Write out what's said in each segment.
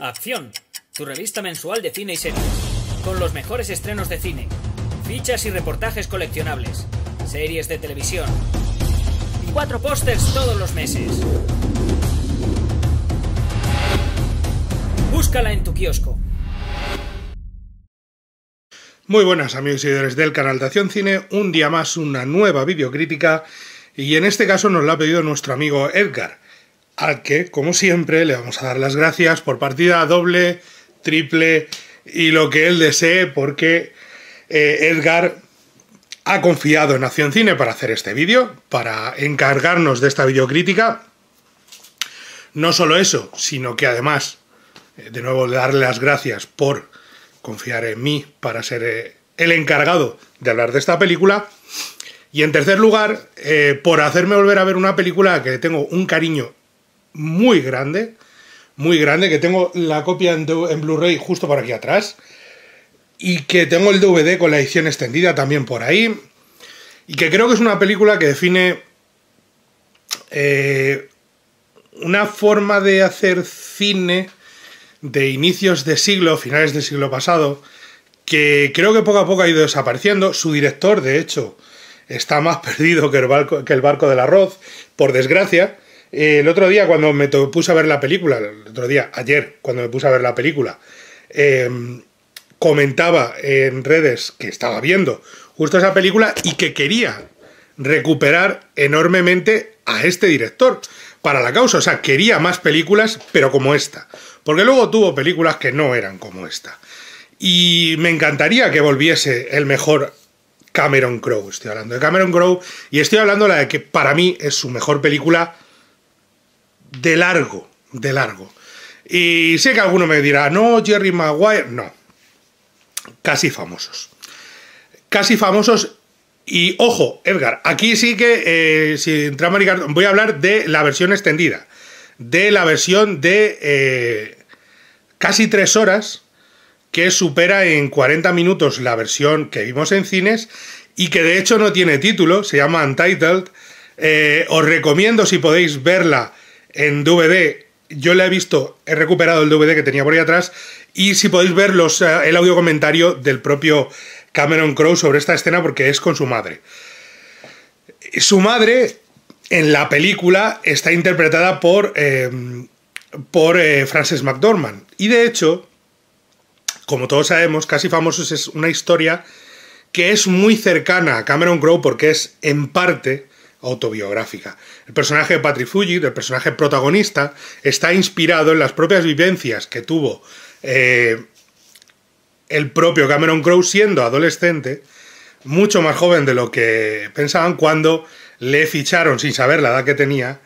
Acción, tu revista mensual de cine y series, con los mejores estrenos de cine, fichas y reportajes coleccionables, series de televisión y cuatro pósters todos los meses. Búscala en tu kiosco. Muy buenas amigos y seguidores del canal de Acción Cine, un día más una nueva videocrítica y en este caso nos la ha pedido nuestro amigo Edgar al que, como siempre, le vamos a dar las gracias por partida doble, triple y lo que él desee, porque eh, Edgar ha confiado en Acción Cine para hacer este vídeo, para encargarnos de esta videocrítica. No solo eso, sino que además, eh, de nuevo, darle las gracias por confiar en mí para ser eh, el encargado de hablar de esta película. Y en tercer lugar, por hacerme volver a ver una película que tengo un cariño muy grande, muy grande, que tengo la copia en, Blu-ray justo por aquí atrás, y que tengo el DVD con la edición extendida también por ahí, y que creo que es una película que define eh, una forma de hacer cine de inicios de siglo, finales del siglo pasado, que creo que poco a poco ha ido desapareciendo. Su director, de hecho, está más perdido que el barco del arroz, por desgracia. Eh, el otro día cuando me puse a ver la película, el otro día, ayer, cuando me puse a ver la película, em, comentaba en redes que estaba viendo justo esa película y que quería recuperar enormemente a este director para la causa. O sea, quería más películas, pero como esta. Porque luego tuvo películas que no eran como esta. Y me encantaría que volviese el mejor Cameron Crowe. Estoy hablando de Cameron Crowe y estoy hablando la de que para mí es su mejor película de largo, de largo. Y sé que alguno me dirá, no, Jerry Maguire, no. Casi famosos. Casi famosos. Y ojo, Edgar, aquí sí que, eh, si voy a hablar de la versión extendida. De la versión de eh, casi tres horas, que supera en 40 minutos la versión que vimos en cines y que de hecho no tiene título, se llama Untitled. Eh, os recomiendo si podéis verla en DVD. Yo le he visto, he recuperado el DVD que tenía por ahí atrás y si podéis ver eh, el audio comentario del propio Cameron Crowe sobre esta escena porque es con su madre. Su madre en la película está interpretada por, eh, por eh, Frances McDormand y de hecho, como todos sabemos, Casi Famosos es una historia que es muy cercana a Cameron Crowe porque es en parte autobiográfica. El personaje de Patrick Fuji, el personaje protagonista, está inspirado en las propias vivencias que tuvo eh, el propio Cameron Crowe siendo adolescente, mucho más joven de lo que pensaban cuando le ficharon sin saber la edad que tenía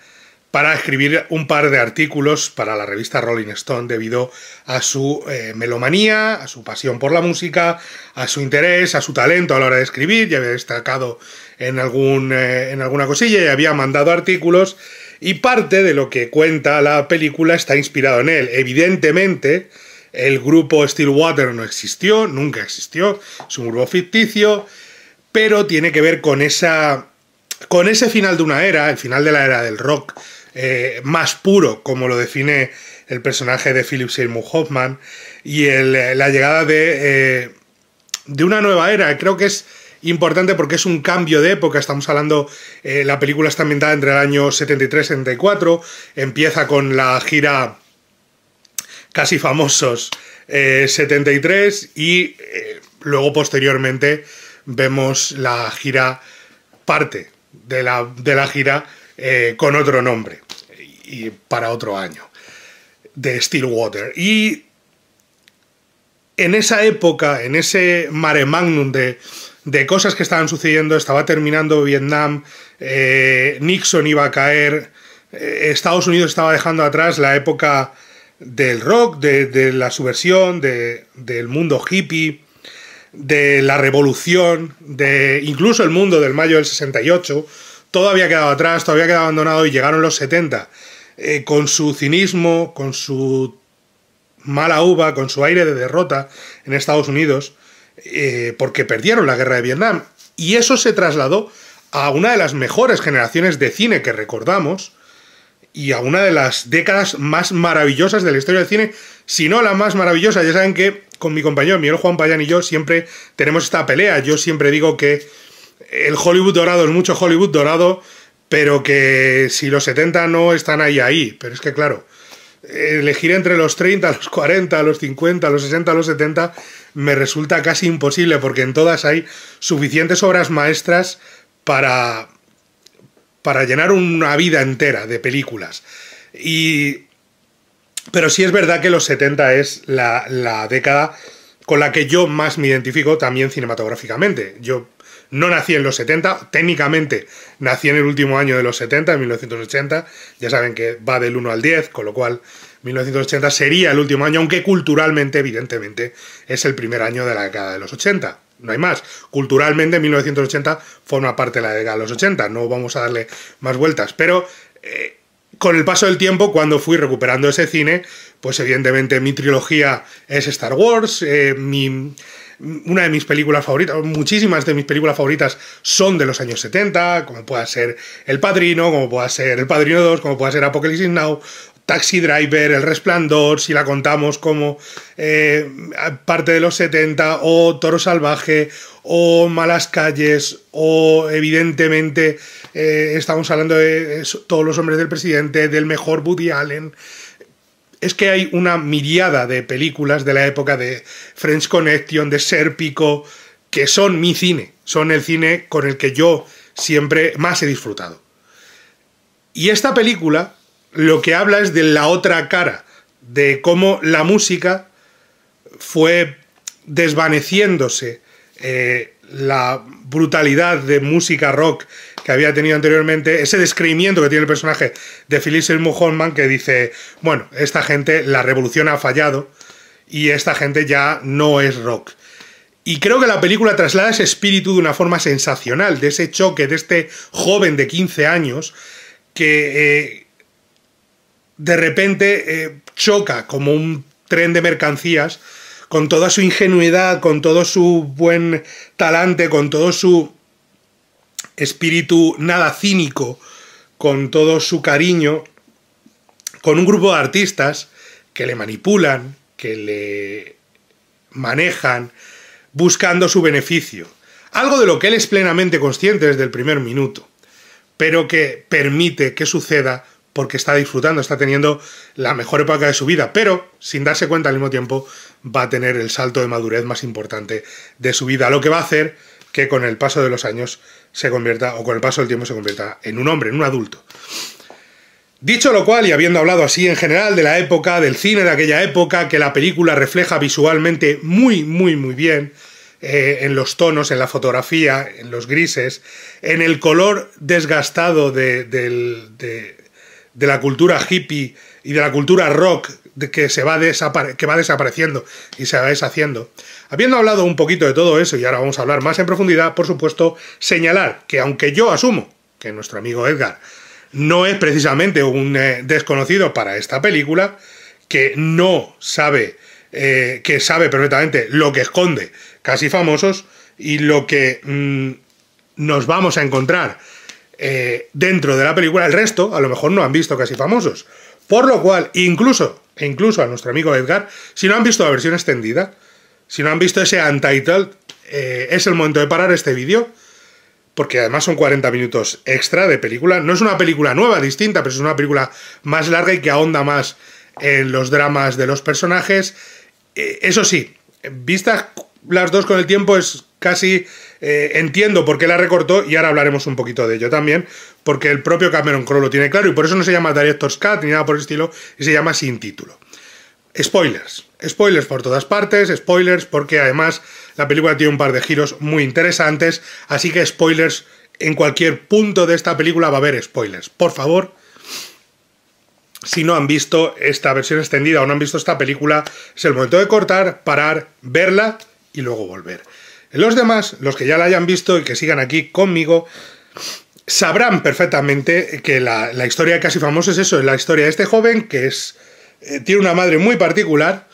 para escribir un par de artículos para la revista Rolling Stone debido a su eh, melomanía, a su pasión por la música, a su interés, a su talento a la hora de escribir. Ya había destacado en, algún, eh, en alguna cosilla y había mandado artículos y parte de lo que cuenta la película está inspirado en él. Evidentemente, el grupo Stillwater no existió, nunca existió, es un grupo ficticio, pero tiene que ver con esa con ese final de una era, el final de la era del rock eh, más puro, como lo define el personaje de Philip Seymour Hoffman, y la llegada de, eh, de una nueva era, creo que es importante porque es un cambio de época. Estamos hablando, eh, la película está ambientada entre el año 73-74, empieza con la gira casi famosos 73 eh, y eh, luego posteriormente vemos la gira parte de la, de la gira con otro nombre y para otro año de Stillwater. Y en esa época, en ese mare magnum de, de cosas que estaban sucediendo, estaba terminando Vietnam, eh, Nixon iba a caer, eh, Estados Unidos estaba dejando atrás la época del rock, de, la subversión, del mundo hippie, de la revolución, de incluso el mundo del mayo del 68, todo había quedado atrás, todavía había abandonado y llegaron los 70, eh, con su cinismo, con su mala uva, con su aire de derrota en Estados Unidos, eh, porque perdieron la guerra de Vietnam. Y eso se trasladó a una de las mejores generaciones de cine que recordamos y a una de las décadas más maravillosas de la historia del cine, si no la más maravillosa. Ya saben que con mi compañero Miguel Juan Payán y yo siempre tenemos esta pelea. Yo siempre digo que el Hollywood dorado es mucho Hollywood dorado, pero que si los 70 no están ahí, ahí. Pero es que claro, elegir entre los 30, los 40, los 50, los 60, los 70 me resulta casi imposible porque en todas hay suficientes obras maestras para para llenar una vida entera de películas. Y pero sí es verdad que los 70 es la, la década con la que yo más me identifico también cinematográficamente. Yo no nací en los 70, técnicamente nací en el último año de los 70, en 1980, ya saben que va del 1 al 10, con lo cual 1980 sería el último año, aunque culturalmente, evidentemente, es el primer año de la década de los 80. No hay más. Culturalmente, 1980 forma parte de la década de los 80. No vamos a darle más vueltas. Pero eh, con el paso del tiempo, cuando fui recuperando ese cine, pues evidentemente mi trilogía es Star Wars, eh, una de mis películas favoritas, muchísimas de mis películas favoritas son de los años 70, como pueda ser El Padrino, como pueda ser El Padrino 2, como pueda ser Apocalypse Now, Taxi Driver, El Resplandor, si la contamos como eh, parte de los 70, o Toro Salvaje, o Malas Calles, o evidentemente eh, estamos hablando de todos los hombres del presidente, del mejor Woody Allen. Es que hay una miriada de películas de la época de French Connection, de Serpico que son mi cine, son el cine con el que yo siempre más he disfrutado. Y esta película lo que habla es de la otra cara, de cómo la música fue desvaneciéndose eh, la brutalidad de música rock que había tenido anteriormente, ese descreimiento que tiene el personaje de Philip Seymour que dice, bueno, esta gente, la revolución ha fallado y esta gente ya no es rock. Y creo que la película traslada ese espíritu de una forma sensacional, de ese choque, de este joven de 15 años que eh, de repente eh, choca como un tren de mercancías con toda su ingenuidad, con todo su buen talante, con todo su espíritu nada cínico, con todo su cariño, con un grupo de artistas que le manipulan, que le manejan, buscando su beneficio. Algo de lo que él es plenamente consciente desde el primer minuto, pero que permite que suceda porque está disfrutando, está teniendo la mejor época de su vida, pero sin darse cuenta al mismo tiempo va a tener el salto de madurez más importante de su vida, lo que va a hacer que con el paso de los años se convierta, o con el paso del tiempo se convierta en un hombre, en un adulto. Dicho lo cual, y habiendo hablado así en general de la época, del cine de aquella época, que la película refleja visualmente muy, muy, muy bien, eh, en los tonos, en la fotografía, en los grises, en el color desgastado de, la cultura hippie y de la cultura rock que, se va que va desapareciendo y se va deshaciendo. Habiendo hablado un poquito de todo eso, y ahora vamos a hablar más en profundidad, por supuesto, señalar que aunque yo asumo que nuestro amigo Edgar no es precisamente un eh, desconocido para esta película, que no sabe, eh, que sabe perfectamente lo que esconde Casi Famosos y lo que mm, nos vamos a encontrar eh, dentro de la película. El resto, a lo mejor no han visto Casi Famosos. Por lo cual, incluso, e incluso a nuestro amigo Edgar, si no han visto la versión extendida, si no han visto ese Untitled, eh, es el momento de parar este vídeo. Porque además son 40 minutos extra de película. No es una película nueva, distinta, pero es una película más larga y que ahonda más en los dramas de los personajes. Eh, eso sí, vistas las dos con el tiempo es casi eh, entiendo por qué la recortó y ahora hablaremos un poquito de ello también, porque el propio Cameron Crowe lo tiene claro y por eso no se llama Director's Cut ni nada por el estilo, y se llama Sin Título. Spoilers. Spoilers por todas partes, spoilers porque además la película tiene un par de giros muy interesantes, así que spoilers en cualquier punto de esta película va a haber spoilers. Por favor, si no han visto esta versión extendida o no han visto esta película, es el momento de cortar, parar, verla y luego volver. Los demás, los que ya la hayan visto y que sigan aquí conmigo, sabrán perfectamente que la, historia de Casi famosa es eso, es la historia de este joven que es, eh, tiene una madre muy particular,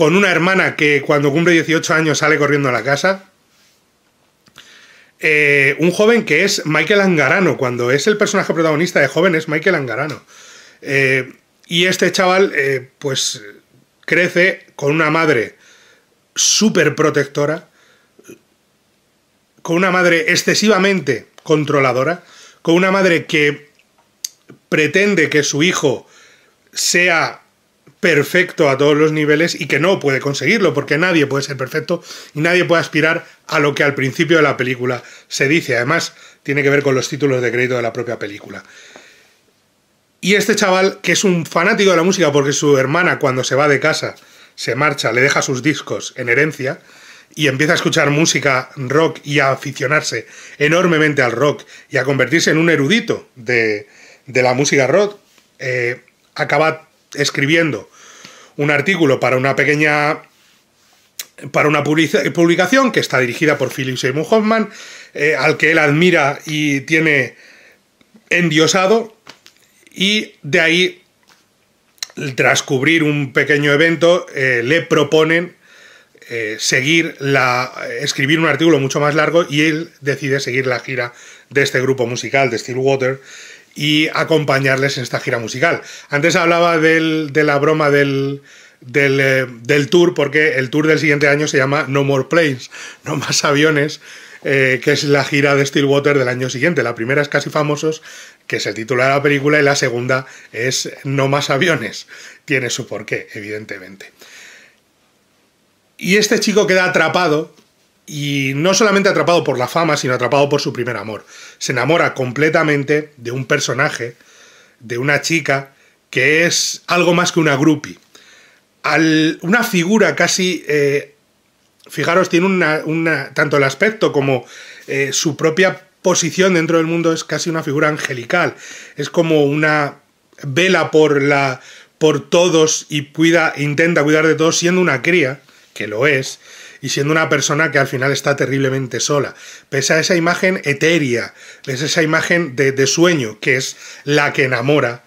con una hermana que cuando cumple 18 años sale corriendo a la casa. Eh, un joven que es Michael Angarano, cuando es el personaje protagonista de jóvenes Michael Angarano. Eh, y este chaval, eh, pues, crece con una madre súper protectora, con una madre excesivamente controladora, con una madre que pretende que su hijo sea perfecto a todos los niveles y que no puede conseguirlo, porque nadie puede ser perfecto y nadie puede aspirar a lo que al principio de la película se dice. Además, tiene que ver con los títulos de crédito de la propia película. Y este chaval, que es un fanático de la música porque su hermana cuando se va de casa, se marcha, le deja sus discos en herencia y empieza a escuchar música rock y a aficionarse enormemente al rock y a convertirse en un erudito de, la música rock, eh, acaba escribiendo un artículo para una pequeña para una publicación que está dirigida por Philip Seymour Hoffman, eh, al que él admira y tiene endiosado, y de ahí, tras cubrir un pequeño evento, eh, le proponen eh, seguir la, escribir un artículo mucho más largo y él decide seguir la gira de este grupo musical, de Stillwater, y acompañarles en esta gira musical. Antes hablaba de la broma eh, del, tour, porque el tour del siguiente año se llama No More Planes, No Más Aviones, eh, que es la gira de Stillwater del año siguiente. La primera es Casi Famosos, que es el título de la película, y la segunda es No Más Aviones. Tiene su porqué, evidentemente. Y este chico queda atrapado, y no solamente atrapado por la fama, sino atrapado por su primer amor se enamora completamente de un personaje, de una chica, que es algo más que una groupie. una figura casi... Eh, fijaros, tiene una, tanto el aspecto como eh, su propia posición dentro del mundo es casi una figura angelical. Es como una vela por la por todos y cuida intenta cuidar de todos siendo una cría, que lo es, y siendo una persona que al final está terriblemente sola. Pese a esa imagen etérea, a esa imagen de, sueño, que es la que enamora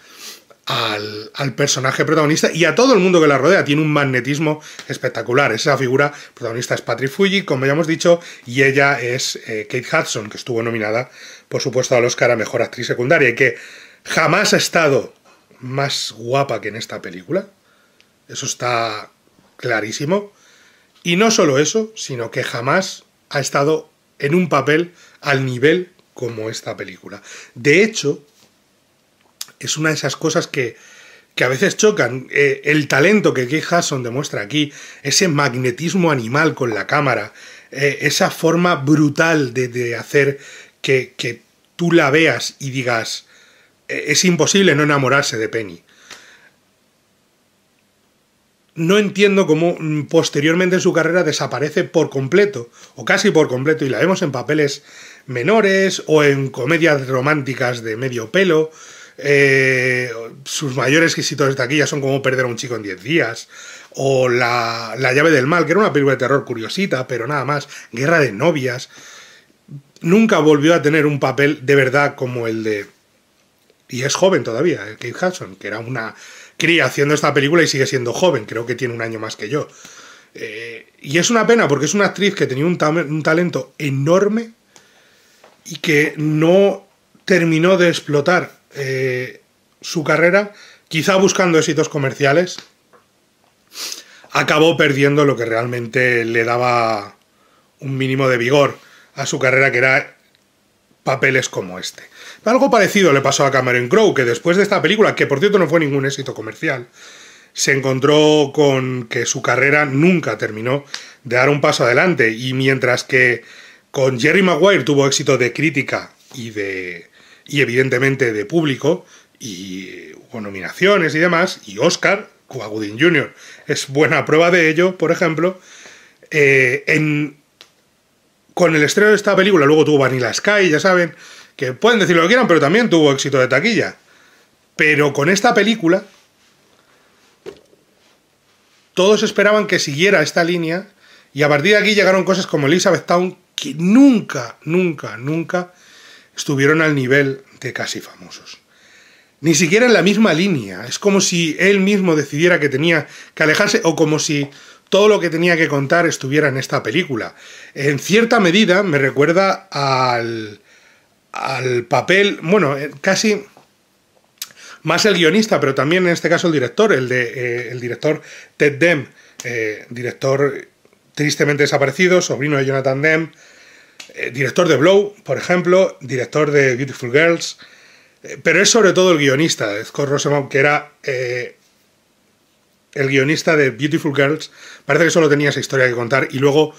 al, personaje protagonista y a todo el mundo que la rodea. Tiene un magnetismo espectacular. Esa figura protagonista es Patrick Fuji, como ya hemos dicho, y ella es eh, Kate Hudson, que estuvo nominada, por supuesto, al Oscar a Mejor Actriz Secundaria y que jamás ha estado más guapa que en esta película. Eso está clarísimo. Y no solo eso, sino que jamás ha estado en un papel al nivel como esta película. De hecho, es una de esas cosas que, a veces chocan. Eh, el talento que Keith Hudson demuestra aquí, ese magnetismo animal con la cámara, eh, esa forma brutal de, hacer que, tú la veas y digas, eh, es imposible no enamorarse de Penny no entiendo cómo posteriormente en su carrera desaparece por completo, o casi por completo, y la vemos en papeles menores o en comedias románticas de medio pelo. Eh, sus mayores éxitos de taquilla son como Perder a un chico en 10 días, o la, la, llave del mal, que era una película de terror curiosita, pero nada más, Guerra de novias. Nunca volvió a tener un papel de verdad como el de... Y es joven todavía, Keith Hudson, que era una cría haciendo esta película y sigue siendo joven, creo que tiene un año más que yo. Eh, y es una pena porque es una actriz que tenía un, talento enorme y que no terminó de explotar eh, su carrera, quizá buscando éxitos comerciales, acabó perdiendo lo que realmente le daba un mínimo de vigor a su carrera, que era papeles como este. Algo parecido le pasó a Cameron Crowe, que después de esta película, que por cierto no fue ningún éxito comercial, se encontró con que su carrera nunca terminó de dar un paso adelante. Y mientras que con Jerry Maguire tuvo éxito de crítica y de. y evidentemente de público, y hubo nominaciones y demás, y Oscar, Cuba Gooding Jr. es buena prueba de ello, por ejemplo. Eh, en, con el estreno de esta película, luego tuvo Vanilla Sky, ya saben que pueden decir lo que quieran, pero también tuvo éxito de taquilla. Pero con esta película, todos esperaban que siguiera esta línea y a partir de aquí llegaron cosas como Elizabeth Town que nunca, nunca, nunca estuvieron al nivel de casi famosos. Ni siquiera en la misma línea. Es como si él mismo decidiera que tenía que alejarse o como si todo lo que tenía que contar estuviera en esta película. En cierta medida me recuerda al al papel, bueno, eh, casi más el guionista, pero también en este caso el director, el, de, eh, el director Ted Dem, eh, director tristemente desaparecido, sobrino de Jonathan Dem, director de Blow, por ejemplo, director de Beautiful Girls, pero es sobre todo el guionista, Scott Rosemont, que era el guionista de Beautiful Girls, parece que solo tenía esa historia que contar y luego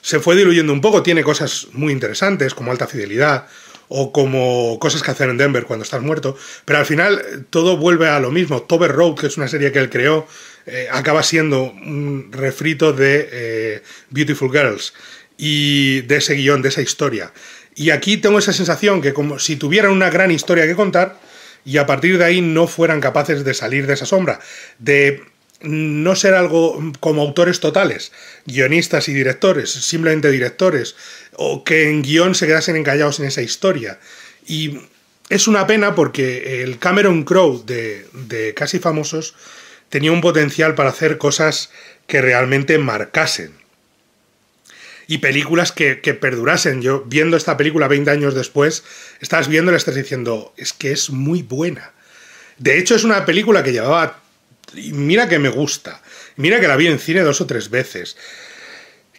se fue diluyendo un poco, tiene cosas muy interesantes como Alta Fidelidad, o como cosas que hacen en Denver cuando estás muerto. Pero al final eh, todo vuelve a lo mismo. Tober Road, que es una serie que él creó, eh, acaba siendo un refrito de eh, Beautiful Girls y de ese guión, de esa historia. Y aquí tengo esa sensación que como si tuvieran una gran historia que contar y a partir de ahí no fueran capaces de salir de esa sombra, de no ser algo como autores totales, guionistas y directores, simplemente directores, o que en guión se quedasen encallados en esa historia. Y es una pena porque el Cameron Crowe de, Casi Famosos tenía un potencial para hacer cosas que realmente marcasen. Y películas que, perdurasen. Yo, viendo esta película 20 años después, estás viendo y estás diciendo, es que es muy buena. De hecho, es una película que llevaba mira que me gusta. Mira que la vi en cine dos o tres veces.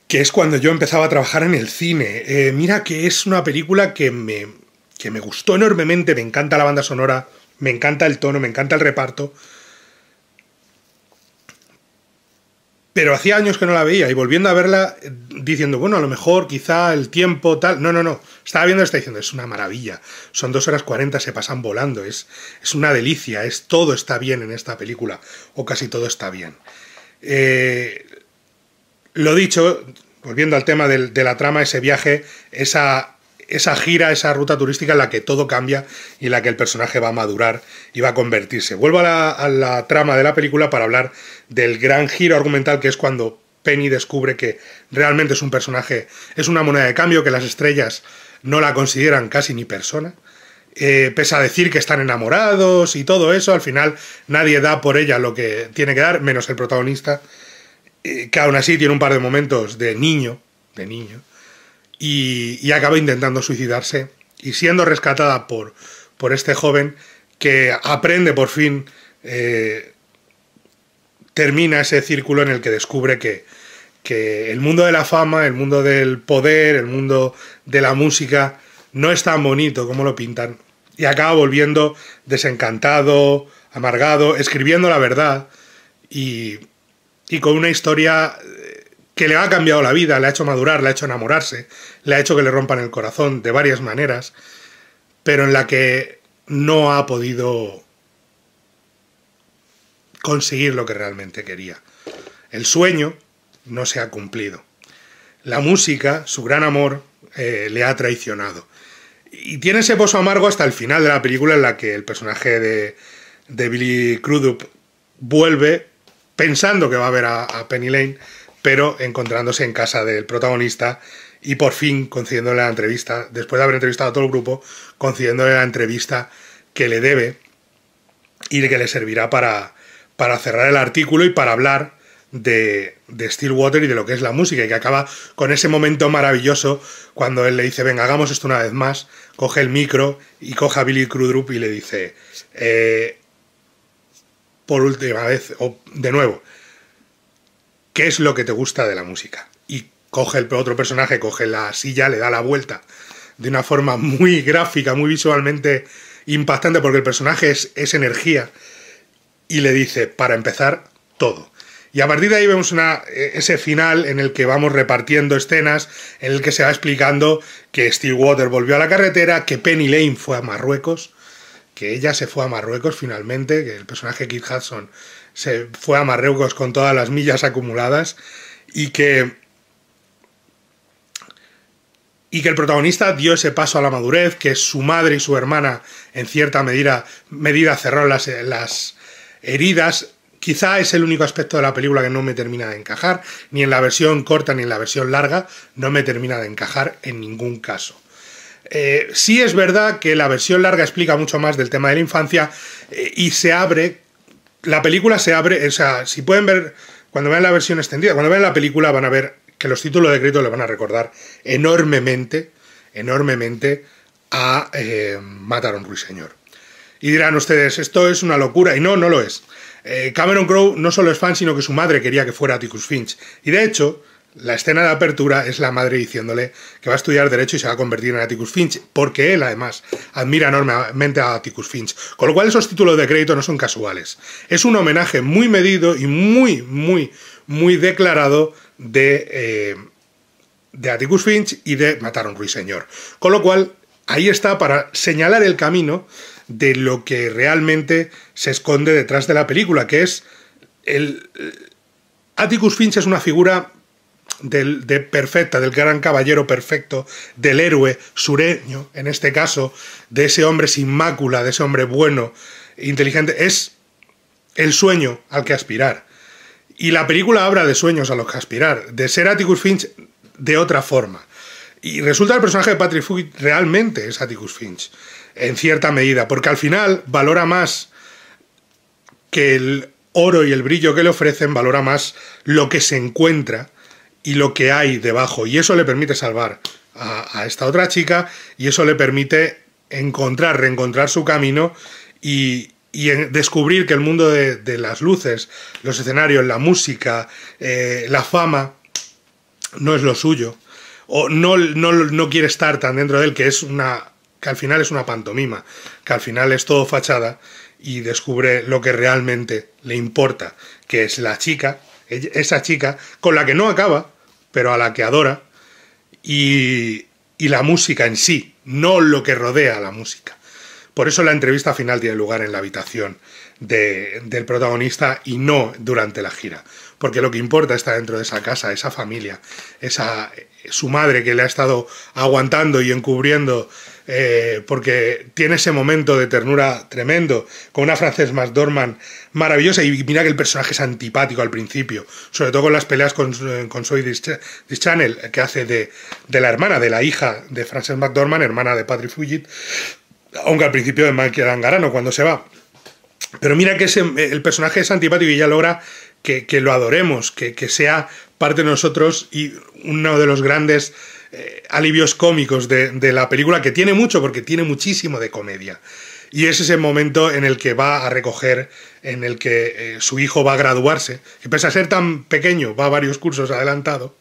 Que es cuando yo empezaba a trabajar en el cine. Eh, mira que es una película que me, que me gustó enormemente. Me encanta la banda sonora, me encanta el tono, me encanta el reparto. Pero hacía años que no la veía y volviendo a verla eh, diciendo, bueno, a lo mejor, quizá el tiempo, tal. No, no, no. Estaba viendo esta diciendo, es una maravilla. Son dos horas cuarenta, se pasan volando. Es, es una delicia. Es todo está bien en esta película. O casi todo está bien. Eh, lo dicho, volviendo al tema de la trama, ese viaje, esa esa gira, esa ruta turística en la que todo cambia y en la que el personaje va a madurar y va a convertirse. Vuelvo a la, trama de la película para hablar del gran giro argumental que es cuando Penny descubre que realmente es un personaje, es una moneda de cambio, que las estrellas no la consideran casi ni persona. Eh, pese a decir que están enamorados y todo eso, al final nadie da por ella lo que tiene que dar, menos el protagonista, eh, que aún así tiene un par de momentos de niño, de niño, y, acaba intentando suicidarse y siendo rescatada por, por este joven que aprende por fin, eh, termina ese círculo en el que descubre que, el mundo de la fama, el mundo del poder, el mundo de la música, no es tan bonito como lo pintan. Y acaba volviendo desencantado, amargado, escribiendo la verdad y, y con una historia que le ha cambiado la vida, le ha hecho madurar, le ha hecho enamorarse, le ha hecho que le rompan el corazón de varias maneras, pero en la que no ha podido conseguir lo que realmente quería. El sueño no se ha cumplido. La música, su gran amor, eh, le ha traicionado. Y tiene ese pozo amargo hasta el final de la película en la que el personaje de, de Billy Crudup vuelve pensando que va a ver a Penny Lane pero encontrándose en casa del protagonista y por fin concediéndole la entrevista, después de haber entrevistado a todo el grupo, concediéndole la entrevista que le debe y que le servirá para, para cerrar el artículo y para hablar de, de, Stillwater y de lo que es la música, y que acaba con ese momento maravilloso cuando él le dice, venga, hagamos esto una vez más, coge el micro y coge a Billy Crudrup y le dice, eh, por última vez, o de nuevo, qué es lo que te gusta de la música. Y coge el otro personaje, coge la silla, le da la vuelta de una forma muy gráfica, muy visualmente impactante, porque el personaje es, es energía, y le dice, para empezar, todo. Y a partir de ahí vemos una, e, ese final en el que vamos repartiendo escenas, en el que se va explicando que Steve Water volvió a la carretera, que Penny Lane fue a Marruecos, que ella se fue a Marruecos finalmente, que el personaje Kit Hudson se fue a Marruecos con todas las millas acumuladas y que y que el protagonista dio ese paso a la madurez, que su madre y su hermana en cierta medida, medida cerraron las, las heridas. Quizá es el único aspecto de la película que no me termina de encajar, ni en la versión corta ni en la versión larga, no me termina de encajar en ningún caso. Eh, sí es verdad que la versión larga explica mucho más del tema de la infancia eh, y se abre la película se abre, o sea, si pueden ver, cuando vean la versión extendida, cuando vean la película van a ver que los títulos de crédito le van a recordar enormemente, enormemente a Mataron eh, Matar ruiseñor. Y dirán ustedes, esto es una locura, y no, no lo es. Eh, Cameron Crowe no solo es fan, sino que su madre quería que fuera Ticus Finch. Y de hecho, la escena de apertura es la madre diciéndole que va a estudiar Derecho y se va a convertir en Atticus Finch, porque él, además, admira enormemente a Atticus Finch. Con lo cual, esos títulos de crédito no son casuales. Es un homenaje muy medido y muy, muy, muy declarado de, eh, de Atticus Finch y de un Ruiseñor. Con lo cual, ahí está para señalar el camino de lo que realmente se esconde detrás de la película, que es el. Eh, Atticus Finch es una figura del, de perfecta, del gran caballero perfecto, del héroe sureño, en este caso, de ese hombre sin mácula, de ese hombre bueno, inteligente, es el sueño al que aspirar. Y la película habla de sueños a los que aspirar, de ser Atticus Finch de otra forma. Y resulta que el personaje de Patrick Fugit realmente es Atticus Finch, en cierta medida, porque al final valora más que el oro y el brillo que le ofrecen, valora más lo que se encuentra y lo que hay debajo. Y eso le permite salvar a, esta otra chica y eso le permite encontrar, reencontrar su camino y, descubrir que el mundo de, las luces, los escenarios, la música, eh, la fama, no es lo suyo. O no, no, no, quiere estar tan dentro de él, que es una. que al final es una pantomima, que al final es todo fachada y descubre lo que realmente le importa, que es la chica, esa chica, con la que no acaba, pero a la que adora, y, y la música en sí, no lo que rodea a la música. Por eso la entrevista final tiene lugar en la habitación del protagonista y no durante la gira. Porque lo que importa está dentro de esa casa, esa familia, esa, su madre que le ha estado aguantando y encubriendo eh, porque tiene ese momento de ternura tremendo, con una Frances McDormand maravillosa, y mira que el personaje es antipático al principio, sobre todo con las peleas con, eh, con Soy Dischanel, que hace de, la hermana, de la hija de Frances McDormand, hermana de Patrick Fugit, aunque al principio de que Angarano, cuando se va. Pero mira que el personaje es antipático y ella logra que, lo adoremos, que, que sea parte de nosotros y uno de los grandes eh, alivios cómicos de, la película, que tiene mucho porque tiene muchísimo de comedia. Y es ese momento en el que va a recoger, en el que eh, su hijo va a graduarse, que pese a ser tan pequeño, va a varios cursos adelantado,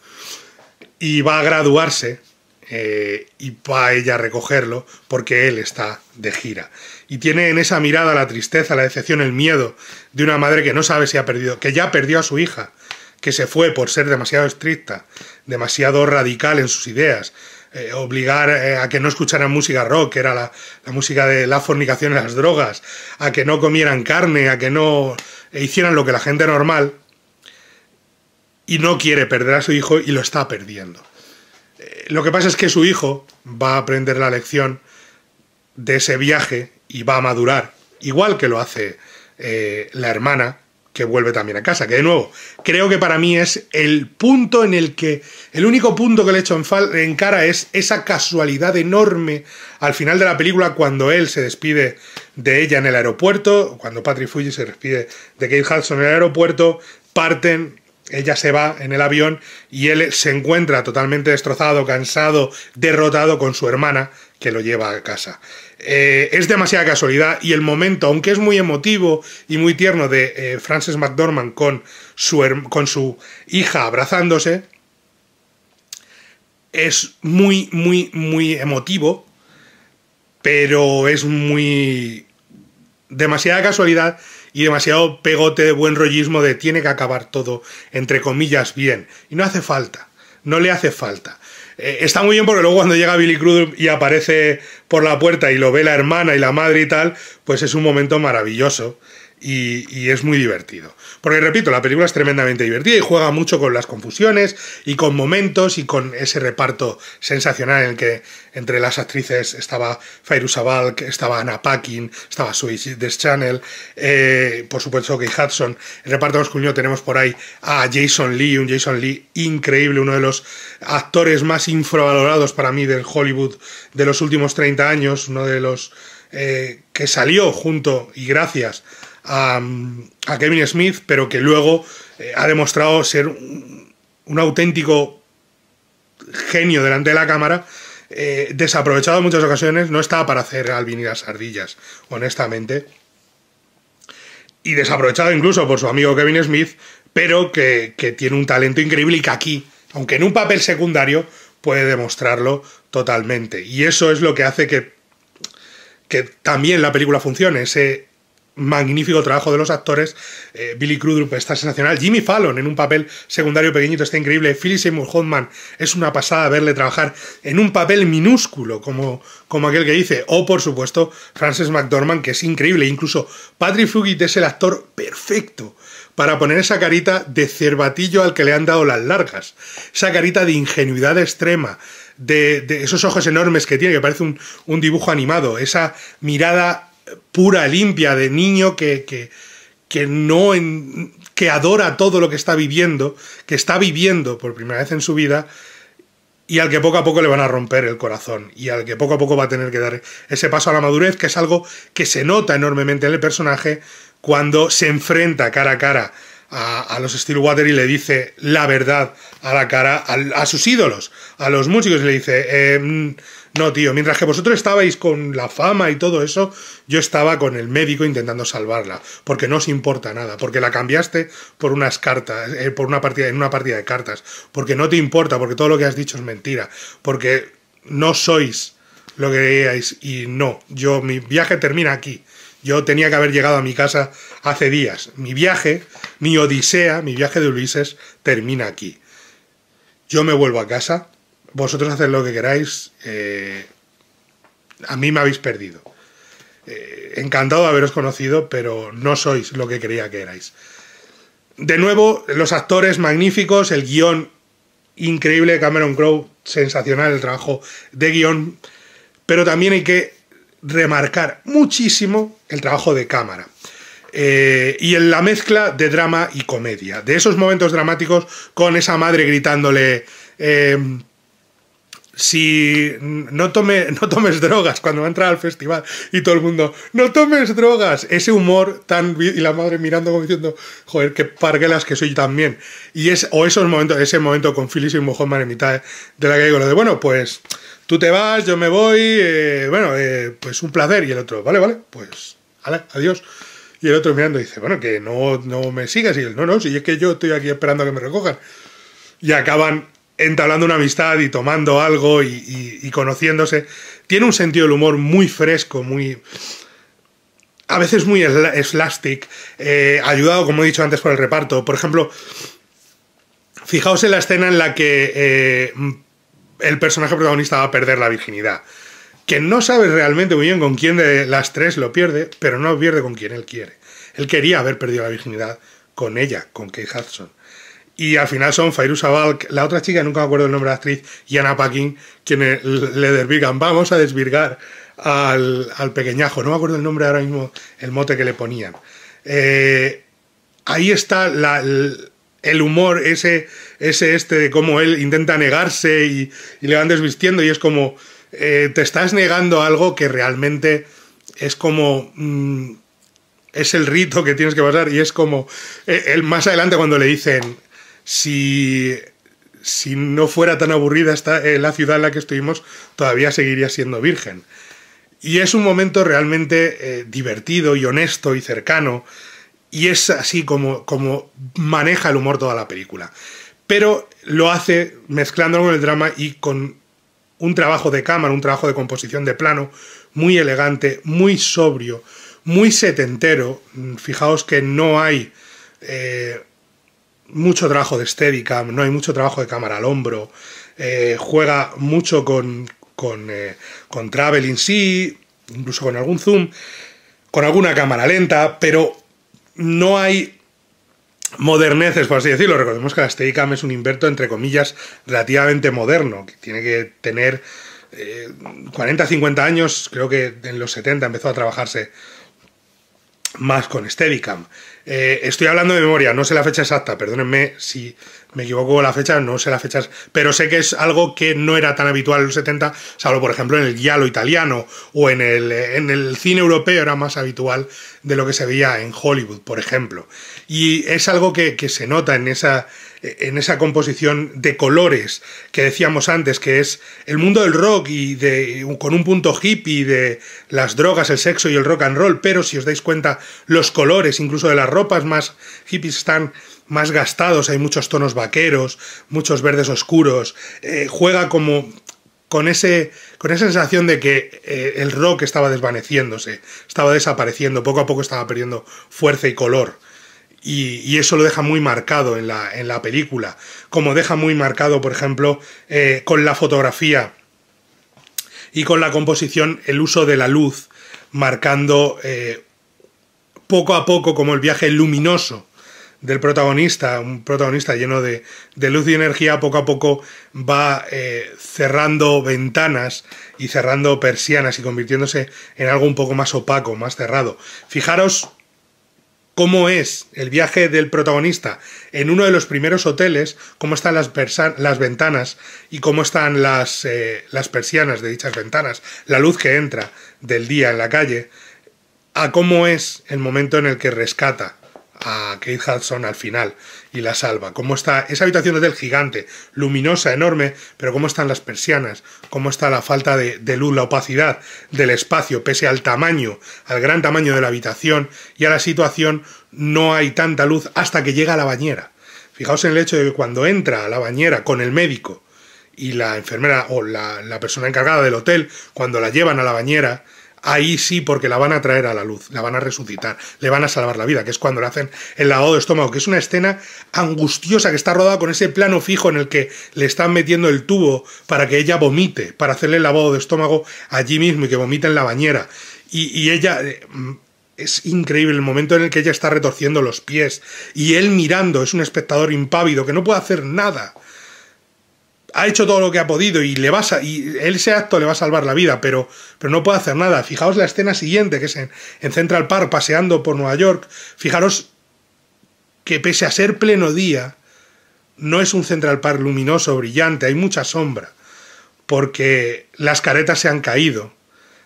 y va a graduarse eh, y va ella a recogerlo porque él está de gira. Y tiene en esa mirada la tristeza, la decepción, el miedo de una madre que no sabe si ha perdido, que ya perdió a su hija, que se fue por ser demasiado estricta, demasiado radical en sus ideas. Eh, obligar eh, a que no escucharan música rock, que era la, música de la fornicación y las drogas, a que no comieran carne, a que no eh, hicieran lo que la gente normal, y no quiere perder a su hijo y lo está perdiendo. lo que pasa es que su hijo va a aprender la lección de ese viaje y va a madurar, igual que lo hace la hermana, que vuelve también a casa, que de nuevo, creo que para mí es el punto en el que, el único punto que le he hecho en, en cara es esa casualidad enorme al final de la película cuando él se despide de ella en el aeropuerto, cuando Patrick Fuji se despide de Kate Hudson en el aeropuerto, parten, ella se va en el avión y él se encuentra totalmente destrozado, cansado, derrotado con su hermana que lo lleva a casa. Eh, es demasiada casualidad y el momento, aunque es muy emotivo y muy tierno de eh, Frances McDormand con su, con su hija abrazándose, es muy, muy, muy emotivo, pero es muy... demasiada casualidad y demasiado pegote de buen rollismo de tiene que acabar todo, entre comillas, bien. Y no hace falta, no le hace falta. Eh, está muy bien porque luego cuando llega Billy Crudup y aparece por la puerta y lo ve la hermana y la madre y tal, pues es un momento maravilloso. Y, es muy divertido. Porque repito, la película es tremendamente divertida y juega mucho con las confusiones y con momentos y con ese reparto sensacional en el que entre las actrices estaba Fairuza Balk, estaba Anna Paquin, estaba Switch Channel eh, por supuesto que Hudson. El reparto masculino tenemos por ahí a Jason Lee, un Jason Lee increíble, uno de los actores más infravalorados para mí del Hollywood de los últimos 30 años, uno de los eh, que salió junto y gracias a, Kevin Smith, pero que luego eh, ha demostrado ser un, auténtico genio delante de la cámara. Eh, desaprovechado en muchas ocasiones, no estaba para hacer Alvin y las ardillas, honestamente. Y desaprovechado incluso por su amigo Kevin Smith, pero que, que tiene un talento increíble y que aquí, aunque en un papel secundario, puede demostrarlo totalmente. Y eso es lo que hace que, que también la película funcione, ese magnífico trabajo de los actores. Eh, Billy Crudup está sensacional. Jimmy Fallon en un papel secundario pequeñito está increíble. Phyllis Seymour Hoffman es una pasada verle trabajar en un papel minúsculo como, como aquel que dice. O por supuesto Frances McDormand que es increíble. Incluso Patrick Fugit es el actor perfecto para poner esa carita de cervatillo al que le han dado las largas. Esa carita de ingenuidad extrema. De, esos ojos enormes que tiene, que parece un dibujo animado, esa mirada pura, limpia, de niño que, que, que no en, que adora todo lo que está viviendo, que está viviendo por primera vez en su vida y al que poco a poco le van a romper el corazón y al que poco a poco va a tener que dar ese paso a la madurez, que es algo que se nota enormemente en el personaje cuando se enfrenta cara a cara a, los Stillwater y le dice la verdad a la cara a, sus ídolos, a los músicos, y le dice, eh, mm, no, tío, mientras que vosotros estabais con la fama y todo eso, yo estaba con el médico intentando salvarla, porque no os importa nada, porque la cambiaste por unas cartas, eh, por una partida, en una partida de cartas, porque no te importa, porque todo lo que has dicho es mentira, porque no sois lo que veíais y no, yo mi viaje termina aquí. Yo tenía que haber llegado a mi casa hace días. Mi viaje, mi odisea, mi viaje de Ulises termina aquí. Yo me vuelvo a casa, vosotros haced lo que queráis, eh, a mí me habéis perdido. Eh, encantado de haberos conocido, pero no sois lo que creía que erais. De nuevo, los actores magníficos, el guión increíble de Cameron Crowe, sensacional el trabajo de guión, pero también hay que remarcar muchísimo el trabajo de cámara. Eh, y en la mezcla de drama y comedia, de esos momentos dramáticos con esa madre gritándole si no, tome, no tomes drogas cuando va a al festival y todo el mundo, no tomes drogas, ese humor tan... y la madre mirando como diciendo, joder, qué parguelas que soy también. Y es, o esos momentos, ese momento con Phyllis y Muhammad en mitad de la que digo lo de, bueno, pues tú te vas, yo me voy, eh, bueno, eh, pues un placer y el otro, vale, vale, pues, adiós. Y el otro mirando dice, bueno, que no, no me sigas y él, no, no, si es que yo estoy aquí esperando a que me recojan. Y acaban entablando una amistad y tomando algo y, conociéndose. Tiene un sentido del humor muy fresco, muy a veces muy eslastic eh, ayudado, como he dicho antes, por el reparto. Por ejemplo, fijaos en la escena en la que eh, el personaje protagonista va a perder la virginidad. Que no sabe realmente muy bien con quién de las tres lo pierde, pero no pierde con quien él quiere. Él quería haber perdido la virginidad con ella, con Kate Hudson. Y al final son Fairusa Balk, la otra chica, nunca me acuerdo el nombre de la actriz, y Ana Paquin, quienes le desvirgan. Vamos a desvirgar al, pequeñajo. No me acuerdo el nombre ahora mismo, el mote que le ponían. Eh, ahí está el, humor, ese, ese este de cómo él intenta negarse y, le van desvistiendo y es como, eh, te estás negando algo que realmente es como... Mm, es el rito que tienes que pasar y es como eh, más adelante cuando le dicen si, si no fuera tan aburrida esta, eh, la ciudad en la que estuvimos, todavía seguiría siendo virgen. Y es un momento realmente eh, divertido y honesto y cercano, y es así como, como maneja el humor toda la película. Pero lo hace mezclándolo con el drama y con un trabajo de cámara, un trabajo de composición de plano muy elegante, muy sobrio, muy setentero. Mm, fijaos que no hay eh, mucho trabajo de Steadicam, no hay mucho trabajo de cámara al hombro, eh, juega mucho con, con, eh, in con traveling sí, incluso con algún zoom, con alguna cámara lenta, pero no hay moderneces, por así decirlo. Recordemos que la Steadicam es un inverto, entre comillas, relativamente moderno, que tiene que tener 40, eh, 50 años, creo que en los 70 empezó a trabajarse más con Steadicam. Eh, estoy hablando de memoria, no sé la fecha exacta, perdónenme si me equivoco la fecha, no sé la fecha. pero sé que es algo que no era tan habitual en los 70, salvo por ejemplo en el giallo italiano o en el, cine europeo era más habitual de lo que se veía en Hollywood, por ejemplo. Y es algo que se nota en esa, en esa composición de colores que decíamos antes, que es el mundo del rock y de, con un punto hippie de las drogas, el sexo y el rock and roll, pero si os dais cuenta, los colores, incluso de las ropas más hippies, están más gastados, hay muchos tonos vaqueros, muchos verdes oscuros, eh, juega como con, ese, con esa sensación de que eh, el rock estaba desvaneciéndose, estaba desapareciendo, poco a poco estaba perdiendo fuerza y color. Y, eso lo deja muy marcado en la, en la, película. Como deja muy marcado, por ejemplo, eh, con la fotografía y con la composición, el uso de la luz, marcando eh, poco a poco como el viaje luminoso del protagonista, un protagonista lleno de, luz y energía, poco a poco va eh, cerrando ventanas y cerrando persianas y convirtiéndose en algo un poco más opaco, más cerrado. Fijaros cómo es el viaje del protagonista en uno de los primeros hoteles, cómo están las, ventanas y cómo están las, eh, las, persianas de dichas ventanas, la luz que entra del día en la calle, a cómo es el momento en el que rescata a Kate Hudson al final y la salva. Cómo está esa habitación del gigante, luminosa, enorme, pero cómo están las persianas, cómo está la falta de, luz, la opacidad del espacio, pese al tamaño, al gran tamaño de la habitación y a la situación, no hay tanta luz hasta que llega a la bañera. Fijaos en el hecho de que cuando entra a la bañera con el médico y la enfermera o la persona encargada del hotel, cuando la llevan a la bañera, ahí sí, porque la van a traer a la luz, la van a resucitar, le van a salvar la vida, que es cuando le hacen el lavado de estómago, que es una escena angustiosa que está rodada con ese plano fijo en el que le están metiendo el tubo para que ella vomite, para hacerle el lavado de estómago allí mismo y que vomite en la bañera. Y, y ella eh, mm, es increíble el momento en el que ella está retorciendo los pies y él mirando, es un espectador impávido que no puede hacer nada ha hecho todo lo que ha podido y le va y ese acto le va a salvar la vida, pero, pero no puede hacer nada. Fijaos la escena siguiente, que es en, Central Park, paseando por Nueva York. Fijaros que pese a ser pleno día, no es un Central Park luminoso, brillante, hay mucha sombra, porque las caretas se han caído,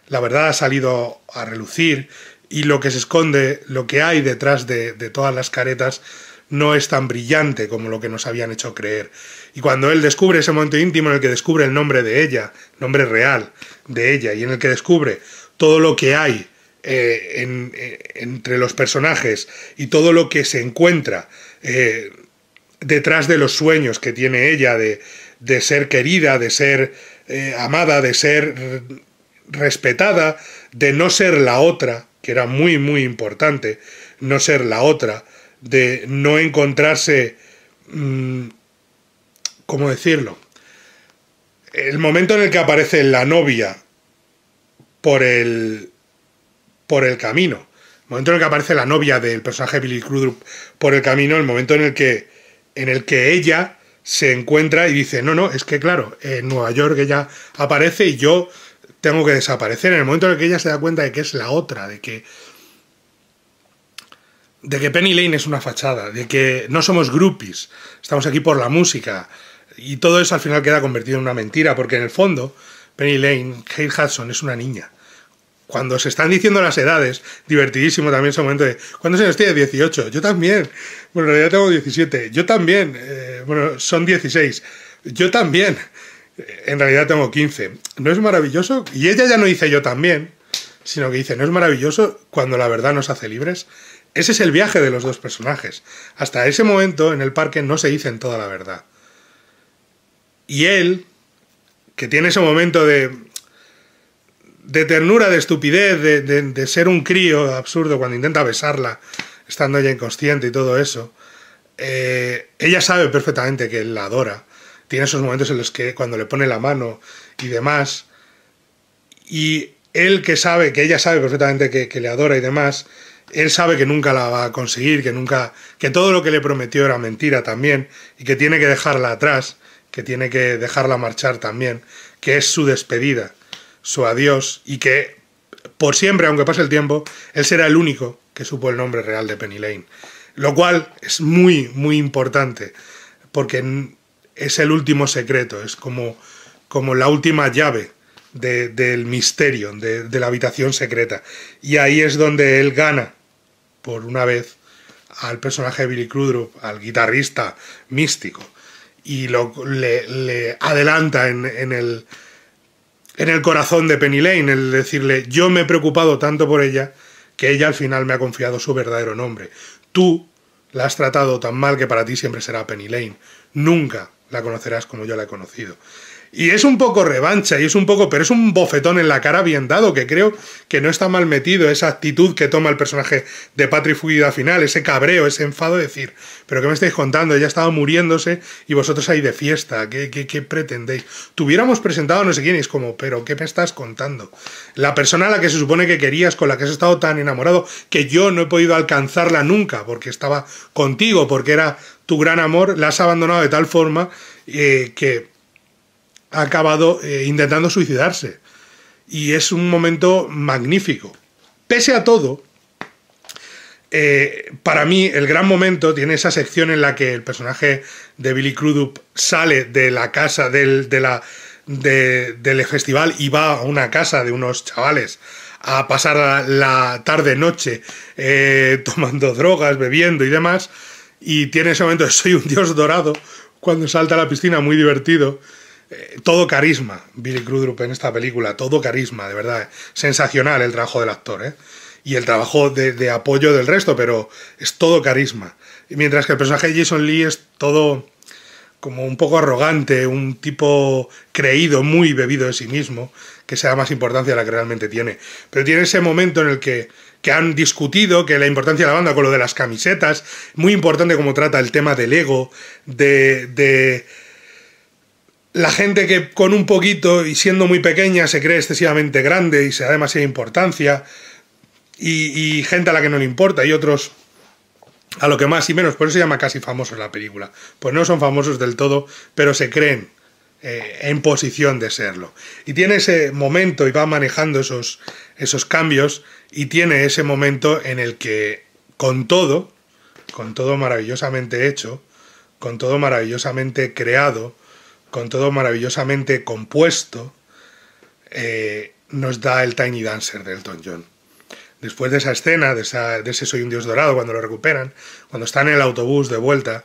la verdad ha salido a relucir y lo que se esconde, lo que hay detrás de todas las caretas, no es tan brillante como lo que nos habían hecho creer. Y cuando él descubre ese momento íntimo en el que descubre el nombre de ella, nombre real de ella, y en el que descubre todo lo que hay eh, eh, entre los personajes y todo lo que se encuentra eh, detrás de los sueños que tiene ella de, de ser querida, de ser amada, de ser respetada, de no ser la otra, que era muy, muy importante, no ser la otra, de no encontrarse, mm, ¿cómo decirlo? El momento en el que aparece la novia por el, por el camino, el momento en el que aparece la novia del personaje Billy Crudup por el camino, el momento en el que, en el que ella se encuentra y dice, no, no, es que claro, en Nueva York ella aparece y yo tengo que desaparecer. En el momento en el que ella se da cuenta de que es la otra, de que de que Penny Lane es una fachada, de que no somos groupies, estamos aquí por la música. Y todo eso al final queda convertido en una mentira, porque en el fondo, Penny Lane, Kate Hudson, es una niña. Cuando se están diciendo las edades, divertidísimo también ese momento de, ¿cuántos años tiene 18. Yo también. Bueno, en realidad tengo 17. Yo también. Eh, bueno, son 16. Yo también. En realidad tengo 15. ¿No es maravilloso? Y ella ya no dice yo también, sino que dice, ¿no es maravilloso cuando la verdad nos hace libres? Ese es el viaje de los dos personajes. Hasta ese momento en el parque no se dicen toda la verdad. Y él, que tiene ese momento de, de ternura, de estupidez, de, ser un crío absurdo cuando intenta besarla, estando ella inconsciente y todo eso, eh, ella sabe perfectamente que él la adora. Tiene esos momentos en los que cuando le pone la mano y demás, y él que sabe, que ella sabe perfectamente que, le adora y demás, él sabe que nunca la va a conseguir, que nunca, que todo lo que le prometió era mentira también y que tiene que dejarla atrás, que tiene que dejarla marchar también, que es su despedida, su adiós y que por siempre, aunque pase el tiempo, él será el único que supo el nombre real de Penny Lane, lo cual es muy, muy importante porque es el último secreto, es como, como la última llave del misterio, de, la habitación secreta. Y ahí es donde él gana, por una vez, al personaje de Billy Crudup, al guitarrista místico. Y lo, le, adelanta en, el, en el corazón de Penny Lane, el decirle, yo me he preocupado tanto por ella que ella al final me ha confiado su verdadero nombre. Tú la has tratado tan mal que para ti siempre será Penny Lane. Nunca la conocerás como yo la he conocido. Y es un poco revancha, y es un poco, pero es un bofetón en la cara bien dado, que creo que no está mal metido esa actitud que toma el personaje de Patrick Fugida final, ese cabreo, ese enfado de decir, pero ¿qué me estáis contando? Ella estaba muriéndose y vosotros ahí de fiesta, ¿qué, qué, pretendéis? Tuviéramos presentado a no sé quién, y es como, pero ¿qué me estás contando? La persona a la que se supone que querías, con la que has estado tan enamorado, que yo no he podido alcanzarla nunca, porque estaba contigo, porque era tu gran amor, la has abandonado de tal forma eh, que ha acabado eh, intentando suicidarse. Y es un momento magnífico. Pese a todo, eh, para mí el gran momento tiene esa sección en la que el personaje de Billy Crudup sale de la casa del, de la, del festival y va a una casa de unos chavales a pasar la tarde-noche eh, tomando drogas, bebiendo y demás. Y tiene ese momento de soy un dios dorado cuando salta a la piscina, muy divertido. Eh, todo carisma, Billy Crudup en esta película, todo carisma, de verdad. Sensacional el trabajo del actor, ¿eh? Y el trabajo de, apoyo del resto, pero es todo carisma. Y mientras que el personaje de Jason Lee es todo como un poco arrogante, un tipo creído, muy bebido de sí mismo, que sea más importancia De la que realmente tiene. Pero tiene ese momento en el que, que han discutido que la importancia de la banda con lo de las camisetas, muy importante como trata el tema del ego, de, de la gente que con un poquito y siendo muy pequeña se cree excesivamente grande y se da demasiada importancia y, gente a la que no le importa y otros a lo que más y menos, por eso se llama casi famosos la película. Pues no son famosos del todo, pero se creen eh, en posición de serlo. Y tiene ese momento y va manejando esos, esos cambios y tiene ese momento en el que con todo, con todo maravillosamente hecho, con todo maravillosamente creado, con todo maravillosamente compuesto, eh, nos da el Tiny Dancer de Elton John. Después de esa escena, de, ese Soy un Dios Dorado, cuando lo recuperan, cuando están en el autobús de vuelta,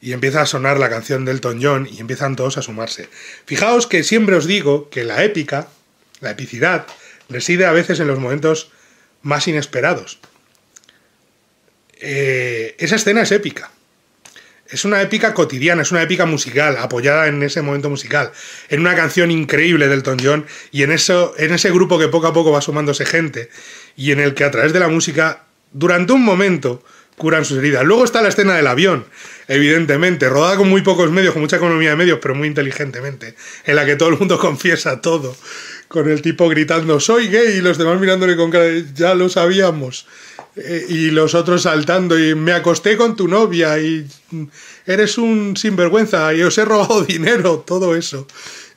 y empieza a sonar la canción de Elton John y empiezan todos a sumarse. Fijaos que siempre os digo que la épica, la epicidad, reside a veces en los momentos más inesperados. Eh, esa escena es épica. Es una épica cotidiana, es una épica musical, apoyada en ese momento musical, en una canción increíble del Elton John y en, eso, en ese grupo que poco a poco va sumándose gente y en el que a través de la música, durante un momento, curan sus heridas. Luego está la escena del avión, evidentemente, rodada con muy pocos medios, con mucha economía de medios, pero muy inteligentemente, en la que todo el mundo confiesa todo, con el tipo gritando soy gay y los demás mirándole con cara de, ya lo sabíamos, eh, y los otros saltando y me acosté con tu novia y mm, eres un sinvergüenza y os he robado dinero, todo eso.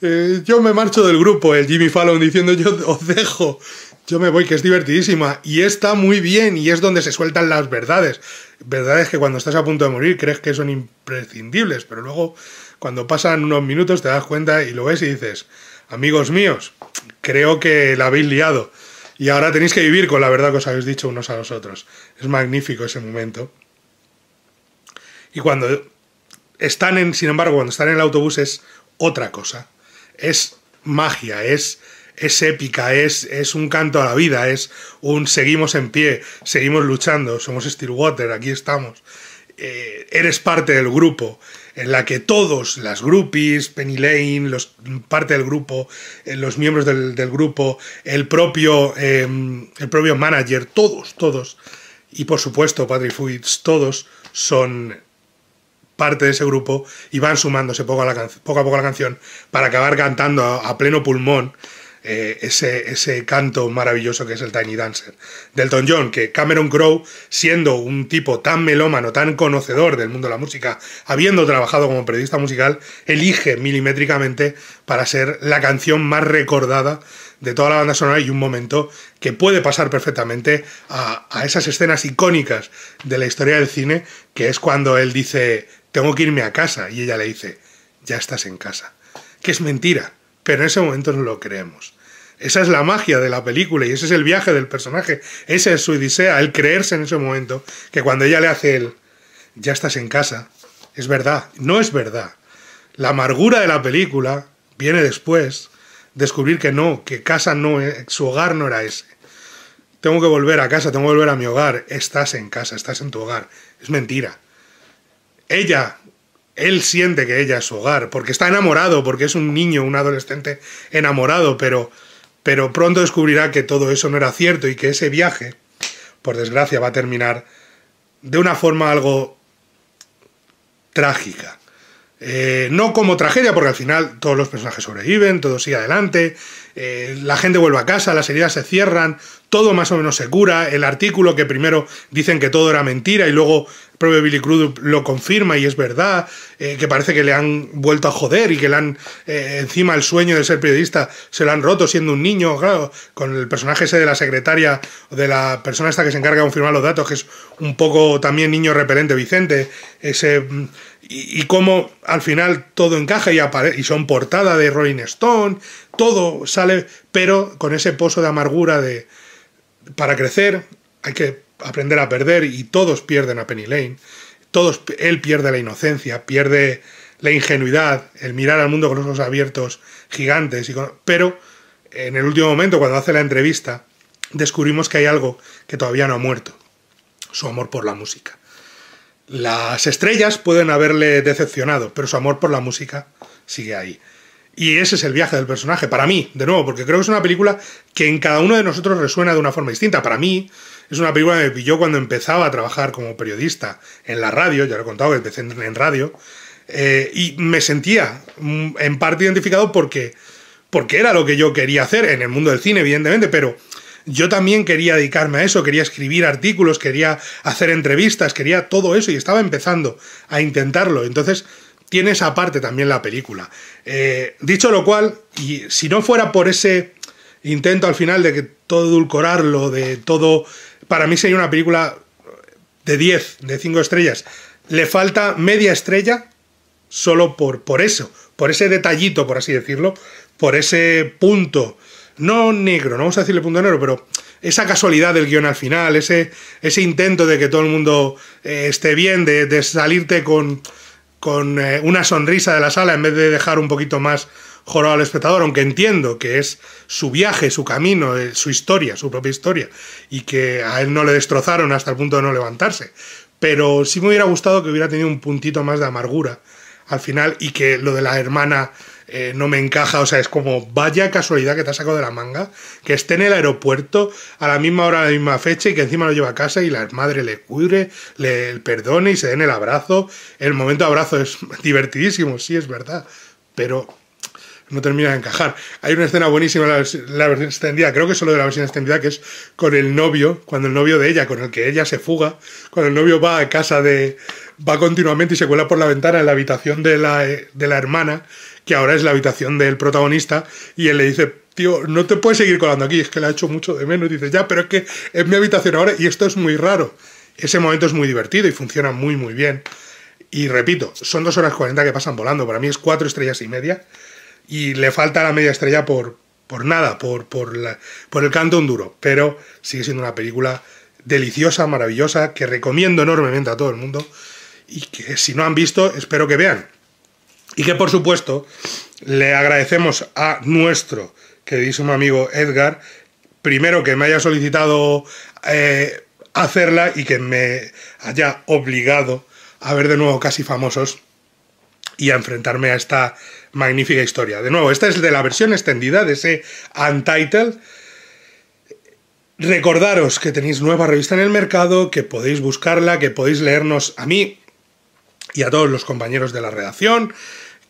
Eh, yo me marcho del grupo, el Jimmy Fallon diciendo yo os dejo yo me voy, que es divertidísima y está muy bien y es donde se sueltan las verdades. Verdades que cuando estás a punto de morir crees que son imprescindibles, pero luego cuando pasan unos minutos te das cuenta y lo ves y dices, amigos míos, creo que la habéis liado y ahora tenéis que vivir con la verdad que os habéis dicho unos a los otros. Es magnífico ese momento. Y cuando están en, sin embargo, cuando están en el autobús es otra cosa. Es magia, es es épica, es, es un canto a la vida, es un seguimos en pie, seguimos luchando, somos Stillwater, aquí estamos. Eh, eres parte del grupo, en la que todos, las groupies, Penny Lane, los, parte del grupo, eh, los miembros del, grupo, el propio, em, el propio manager, todos, todos, y por supuesto Patrick Fuitz, todos son parte de ese grupo y van sumándose poco a, la poco a, la canción para acabar cantando a pleno pulmón eh, ese, ese, canto maravilloso que es el Tiny Dancer Del John, que Cameron Crowe, siendo un tipo tan melómano, tan conocedor del mundo de la música, habiendo trabajado como periodista musical, elige milimétricamente para ser la canción más recordada de toda la banda sonora y un momento que puede pasar perfectamente a esas escenas icónicas de la historia del cine, que es cuando él dice, tengo que irme a casa, y ella le dice, ya estás en casa, que es mentira pero en ese momento no lo creemos. Esa es la magia de la película y ese es el viaje del personaje. Ese es su odisea, el creerse en ese momento que cuando ella le hace el ya estás en casa, es verdad, no es verdad. La amargura de la película viene después, descubrir que no, que casa no, e, su hogar no era ese. Tengo que volver a casa, tengo que volver a mi hogar. Estás en casa, estás en tu hogar. Es mentira. Ella él siente que ella es su hogar, porque está enamorado, porque es un niño, un adolescente enamorado, pero, pero pronto descubrirá que todo eso no era cierto y que ese viaje, por desgracia, va a terminar de una forma algo trágica. Eh, no como tragedia, porque al final todos los personajes sobreviven, todo sigue adelante eh, la gente vuelve a casa, las heridas se cierran, todo más o menos se cura, el artículo que primero dicen que todo era mentira y luego el propio Billy Crudup lo confirma y es verdad, eh, que parece que le han vuelto a joder y que le han eh, encima el sueño de ser periodista se lo han roto siendo un niño, claro, con el personaje ese de la secretaria, o de la persona esta que se encarga de confirmar los datos, que es un poco también niño repelente Vicente, ese mm, y, cómo al final todo encaja y, y son portada de Rolling Stone, todo sale, pero con ese pozo de amargura de para crecer hay que aprender a perder y todos pierden a Penny Lane. Todos, él pierde la inocencia, pierde la ingenuidad, el mirar al mundo con los ojos abiertos gigantes. pero en el último momento, cuando hace la entrevista, descubrimos que hay algo que todavía no ha muerto, su amor por la música. Las estrellas pueden haberle decepcionado, pero su amor por la música sigue ahí. Y ese es el viaje del personaje, para mí, de nuevo, porque creo que es una película que en cada uno de nosotros resuena de una forma distinta. Para mí, es una película que yo pilló cuando empezaba a trabajar como periodista en la radio, ya lo he contado que empecé en radio, eh, y me sentía mm, en parte identificado porque, porque era lo que yo quería hacer en el mundo del cine, evidentemente, pero yo también quería dedicarme a eso, quería escribir artículos, quería hacer entrevistas, quería todo eso y estaba empezando a intentarlo. Entonces, tiene esa parte también la película. Eh, dicho lo cual, y si no fuera por ese intento al final de que todo edulcorarlo, de todo. Para mí sería una película de 10, de 5 estrellas. Le falta media estrella solo por, por eso, por ese detallito, por así decirlo, por ese punto. No negro, no vamos a decirle punto negro, pero esa casualidad del guión al final, ese, ese intento de que todo el mundo eh, esté bien, de salirte con, con eh, una sonrisa de la sala en vez de dejar un poquito más jorado al espectador, aunque entiendo que es su viaje, su camino, eh, su historia, su propia historia, y que a él no le destrozaron hasta el punto de no levantarse. Pero sí me hubiera gustado que hubiera tenido un puntito más de amargura al final y que lo de la hermana eh, no me encaja, o sea, es como vaya casualidad que te ha sacado de la manga, que esté en el aeropuerto a la misma hora, a la misma fecha y que encima lo lleva a casa y la madre le cuide, le perdone y se den el abrazo. El momento de abrazo es divertidísimo, sí, es verdad, pero no termina de encajar. Hay una escena buenísima la, la versión extendida, creo que solo de la versión extendida, que es con el novio, cuando el novio de ella, con el que ella se fuga, cuando el novio va a casa de. va continuamente y se cuela por la ventana en la habitación de la, eh, de la hermana que ahora es la habitación del protagonista, y él le dice, tío, no te puedes seguir colando aquí, es que le ha hecho mucho de menos, y dice, ya, pero es que es mi habitación ahora y esto es muy raro. Ese momento es muy divertido y funciona muy, muy bien. Y repito, son dos horas 40 que pasan volando, para mí es cuatro estrellas y media, y le falta la media estrella por, por nada, por, por, el canto duro, pero sigue siendo una película deliciosa, maravillosa, que recomiendo enormemente a todo el mundo y que si no han visto, espero que vean. Y que por supuesto le agradecemos a nuestro queridísimo amigo Edgar, primero que me haya solicitado eh, hacerla y que me haya obligado a ver de nuevo Casi Famosos y a enfrentarme a esta magnífica historia. De nuevo, esta es de la versión extendida de ese Untitled. Recordaros que tenéis nueva revista en el mercado, que podéis buscarla, que podéis leernos a mí y a todos los compañeros de la redacción,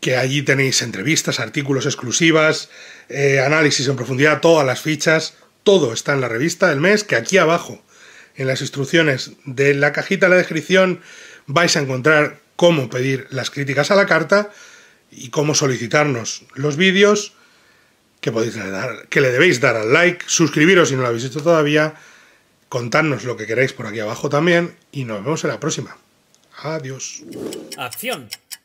que allí tenéis entrevistas, artículos exclusivas, eh, análisis en profundidad, todas las fichas, todo está en la revista del mes, que aquí abajo, en las instrucciones de la cajita de la descripción, vais a encontrar cómo pedir las críticas a la carta y cómo solicitarnos los vídeos que, podéis dar, que le debéis dar al like, suscribiros si no lo habéis hecho todavía, contarnos lo que queráis por aquí abajo también y nos vemos en la próxima. Adiós. Acción